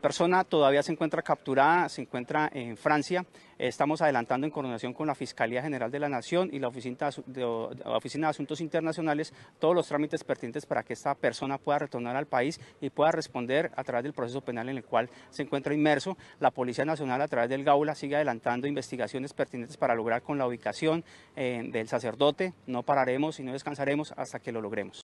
persona todavía se encuentra capturada, se encuentra en Francia. Estamos adelantando en coordinación con la Fiscalía General de la Nación y la Oficina de, Asuntos Internacionales todos los trámites pertinentes para que esta persona pueda retornar al país y pueda responder a través del proceso penal en el cual se encuentra inmerso. La Policía Nacional a través del GAULA sigue adelantando investigaciones pertinentes para lograr con la ubicación eh, del sacerdote. No pararemos y no descansaremos hasta que lo logremos.